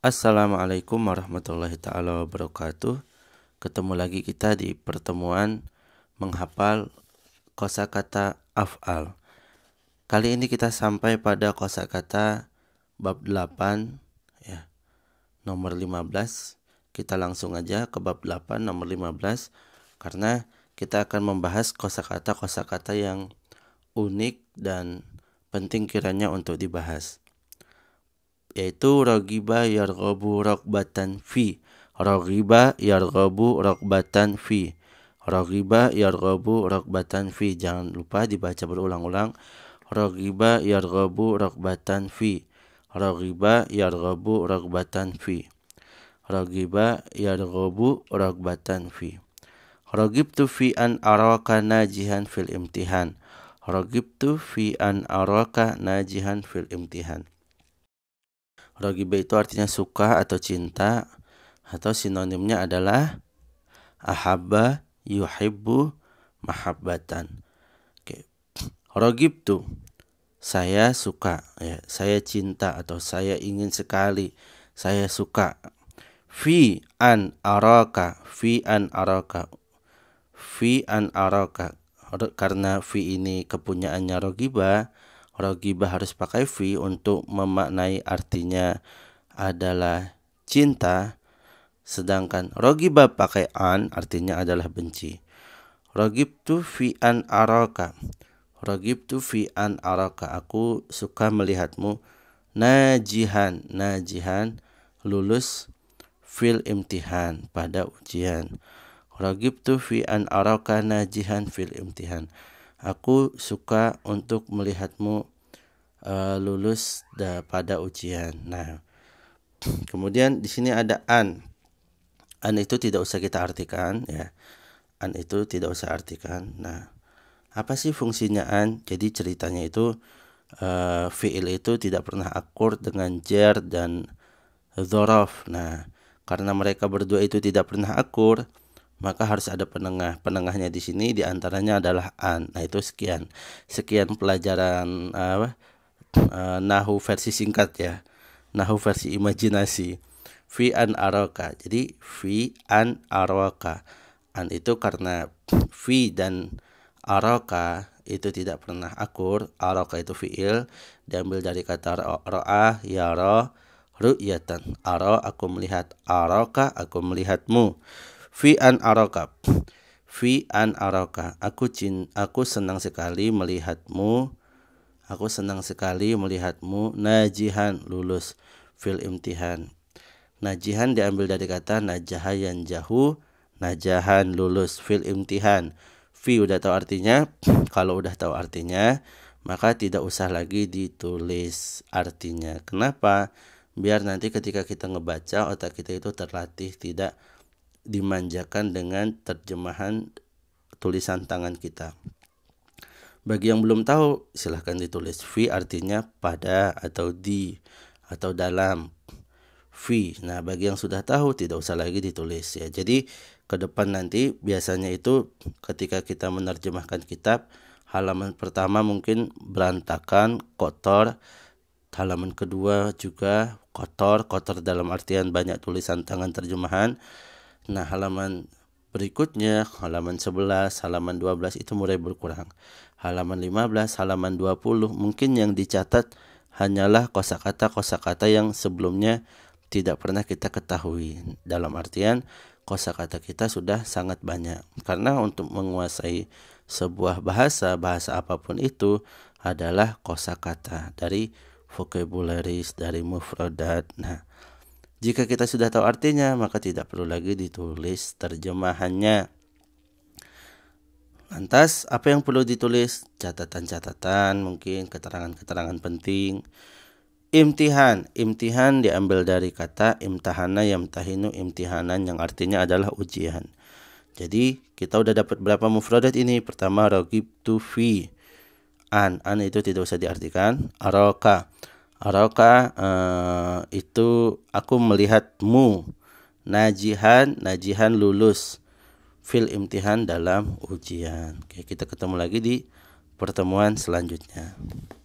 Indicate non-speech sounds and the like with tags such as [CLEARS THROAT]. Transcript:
Assalamualaikum warahmatullahi taala wabarakatuh. Ketemu lagi kita di pertemuan menghafal kosakata af'al. Kali ini kita sampai pada kosakata bab 8 ya. Nomor 15. Kita langsung aja ke bab 8 nomor 15 karena kita akan membahas kosakata-kosakata yang unik dan penting kiranya untuk dibahas yaitu rogiba yarghabu rokbatan fi rogiba yarghabu rokbatan fi rogiba yarghabu rokbatan fi jangan lupa dibaca berulang-ulang rogiba yarghabu rokbatan fi rogiba yarghabu rokbatan fi rogiba yarghabu rokbatan fi rogibtu fi an araka najihan fil imtihan rogibtu fi an araka najihan fil imtihan Rogibe itu artinya suka atau cinta atau sinonimnya adalah ahabba yuhibbu mahabbatan. Oke. Rogib tuh saya suka ya, saya cinta atau saya ingin sekali saya suka. Fi an araka, fi an araka. Fi an araka. Karena fi ini kepunyaannya Rogiba, Rogibah harus pakai fi untuk memaknai artinya adalah cinta, sedangkan rogiba pakai an artinya adalah benci. Rogib tu fi an araka. Rogib tu fi an araka. Aku suka melihatmu najihan, najihan lulus fil imtihan pada ujian. Rogib tu fi an araka najihan fil imtihan. Aku suka untuk melihatmu uh, lulus pada ujian. Nah, kemudian di sini ada an. An itu tidak usah kita artikan ya. An itu tidak usah artikan. Nah, apa sih fungsinya an? Jadi ceritanya itu uh, fiil itu tidak pernah akur dengan jer dan zorof. Nah, karena mereka berdua itu tidak pernah akur, maka harus ada penengah. Penengahnya di sini diantaranya adalah an. Nah itu sekian, sekian pelajaran eh, apa? Uh, nahu versi singkat ya, nahu versi imajinasi. Fi an aroka. Jadi fi an aroka. An itu karena fi dan aroka itu tidak pernah akur. Aroka itu fiil diambil dari kata roah ya ro, ru'yatan. Aro aku melihat aroka aku melihatmu. Fi an araka. Fi an araka. Aku cin, aku senang sekali melihatmu. Aku senang sekali melihatmu najihan lulus fil imtihan. Najihan diambil dari kata najahayan jahu, najahan lulus fil imtihan. Fi udah tahu artinya, [CLEARS THROAT] kalau udah tahu artinya, maka tidak usah lagi ditulis artinya. Kenapa? Biar nanti ketika kita ngebaca otak kita itu terlatih tidak dimanjakan dengan terjemahan tulisan tangan kita. Bagi yang belum tahu, silahkan ditulis. V artinya pada atau di atau dalam. V. Nah, bagi yang sudah tahu, tidak usah lagi ditulis ya. Jadi ke depan nanti biasanya itu ketika kita menerjemahkan kitab, halaman pertama mungkin berantakan, kotor, halaman kedua juga kotor, kotor dalam artian banyak tulisan tangan terjemahan, Nah, halaman berikutnya, halaman 11, halaman 12 itu mulai berkurang. Halaman 15, halaman 20 mungkin yang dicatat hanyalah kosakata-kosakata yang sebelumnya tidak pernah kita ketahui. Dalam artian kosakata kita sudah sangat banyak. Karena untuk menguasai sebuah bahasa, bahasa apapun itu adalah kosakata dari vocabularies, dari mufradat. Nah, jika kita sudah tahu artinya, maka tidak perlu lagi ditulis terjemahannya. Lantas, apa yang perlu ditulis? Catatan-catatan, mungkin keterangan-keterangan penting. Imtihan, imtihan diambil dari kata imtahana tahinu imtihanan yang artinya adalah ujian. Jadi, kita udah dapat berapa mufradat ini? Pertama, rogib tufi. An, an itu tidak usah diartikan. Aroka. Arokah uh, eh, itu aku melihatmu najihan najihan lulus fil imtihan dalam ujian. Oke, kita ketemu lagi di pertemuan selanjutnya.